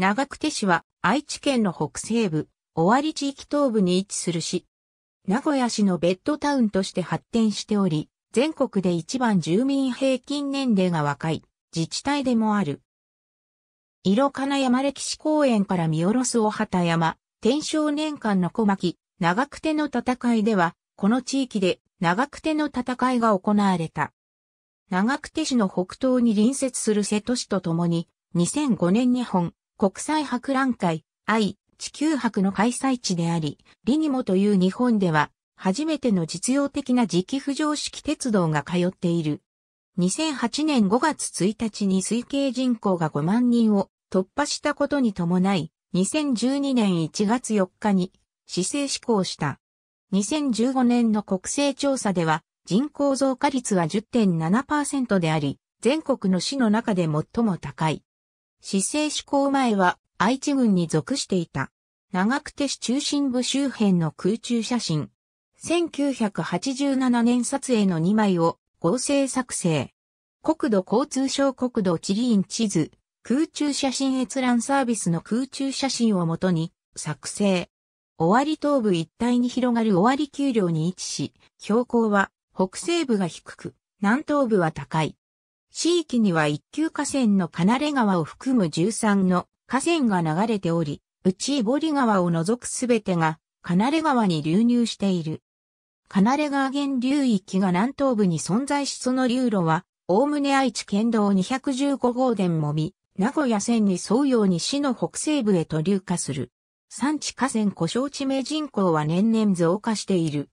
長久手市は愛知県の北西部、尾張地域東部に位置する市。名古屋市のベッドタウンとして発展しており、全国で一番住民平均年齢が若い自治体でもある。色金山歴史公園から見下ろす大畑山、天正年間の小牧、長久手の戦いでは、この地域で長久手の戦いが行われた。長久手市の北東に隣接する瀬戸市とともに、2005年に本、国際博覧会、愛、地球博の開催地であり、リニモという日本では、初めての実用的な磁気浮上式鉄道が通っている。2008年5月1日に推計人口が5万人を突破したことに伴い、2012年1月4日に市政施行した。2015年の国勢調査では人口増加率は10.7%であり、全国の市の中で最も高い。市政施行前は愛知郡に属していた。長久手市中心部周辺の空中写真。1987年撮影の2枚を合成作成。国土交通省国土地理院地図、空中写真閲覧サービスの空中写真をもとに作成。終わり東部一帯に広がる終わり丘陵に位置し、標高は北西部が低く、南東部は高い。地域には一級河川の金れ川を含む13の河川が流れており、内堀川を除くすべてが金れ川に流入している。金れ川源流域が南東部に存在しその流路は、おおむね愛知県道215号電もみ、名古屋線に沿うように市の北西部へと流下する。産地河川故障地名人口は年々増加している。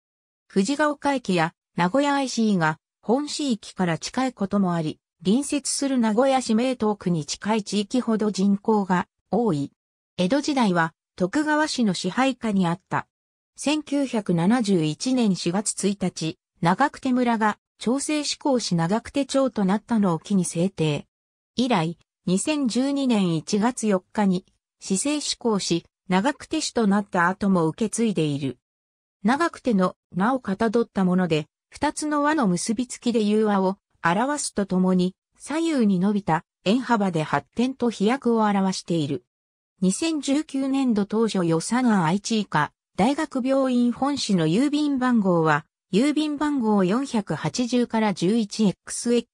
藤ヶ丘駅や名古屋 IC が本市域から近いこともあり、隣接する名古屋市名東区に近い地域ほど人口が多い。江戸時代は徳川市の支配下にあった。1971年4月1日、長久手村が調整志向し長久手町となったのを機に制定。以来、2012年1月4日に市政志向し、長久手市となった後も受け継いでいる。長久手の名をかたどったもので、二つの輪の結びつきで融和を表すとともに、左右に伸びた円幅で発展と飛躍を表している。2019年度当初予算案愛知以下、大学病院本市の郵便番号は、郵便番号480から 11XX。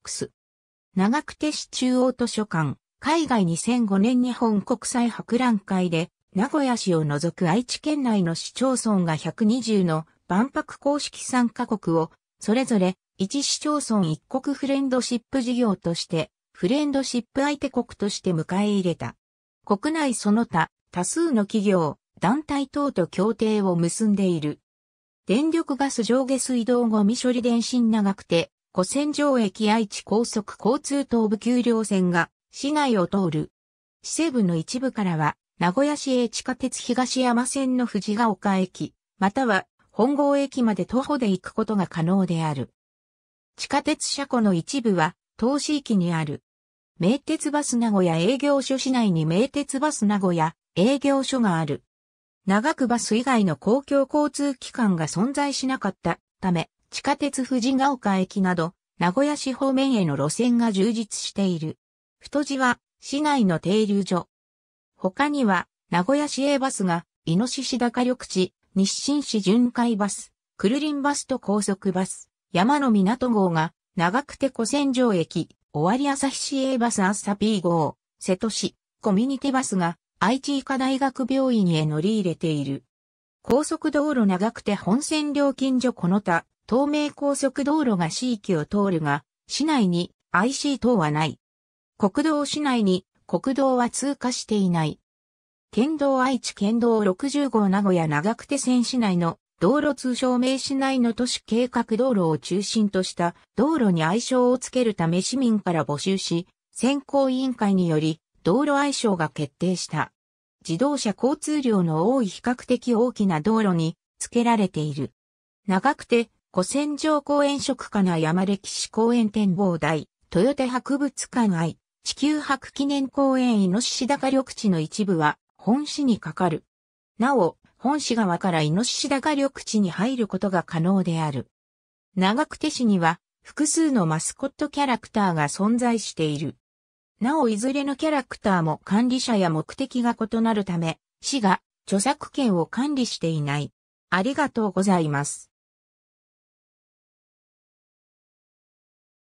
長久手市中央図書館、海外2005年日本国際博覧会で、名古屋市を除く愛知県内の市町村が120の万博公式参加国を、それぞれ一市町村一国フレンドシップ事業として、フレンドシップ相手国として迎え入れた。国内その他、多数の企業、団体等と協定を結んでいる。電力ガス上下水道ゴミ処理電信長くて、古戦場駅愛知高速交通東部丘陵線が市内を通る。市西部の一部からは、名古屋市営地下鉄東山線の藤ヶ丘駅、または本郷駅まで徒歩で行くことが可能である。地下鉄車庫の一部は、東市域にある。名鉄バス名古屋営業所市内に名鉄バス名古屋営業所がある。長くバス以外の公共交通機関が存在しなかったため、地下鉄藤ヶ丘駅など、名古屋市方面への路線が充実している。太字は、市内の停留所。他には、名古屋市営バスが、猪のしし高緑地、日清市巡回バス、クルリンバスと高速バス、山の港号が、長久手古戦場駅、終わり朝日市営バスアッサ P 号、瀬戸市、コミュニティバスが、愛知医科大学病院へ乗り入れている。高速道路長久手本線料金所この他、東名高速道路が市域を通るが、市内に IC 等はない。国道市内に国道は通過していない。県道愛知県道60号名古屋長久手線市内の道路通称名市内の都市計画道路を中心とした道路に愛称をつけるため市民から募集し、選考委員会により道路愛称が決定した。自動車交通量の多い比較的大きな道路に付けられている。長くて古戦場公園食かな山歴史公園展望台、豊田博物館愛、地球博記念公園イノシシ高緑地の一部は本市にかかる。なお、本市川からイノシシ高緑地に入ることが可能である。長久手市には複数のマスコットキャラクターが存在している。なおいずれのキャラクターも管理者や目的が異なるため、市が著作権を管理していない。ありがとうございます。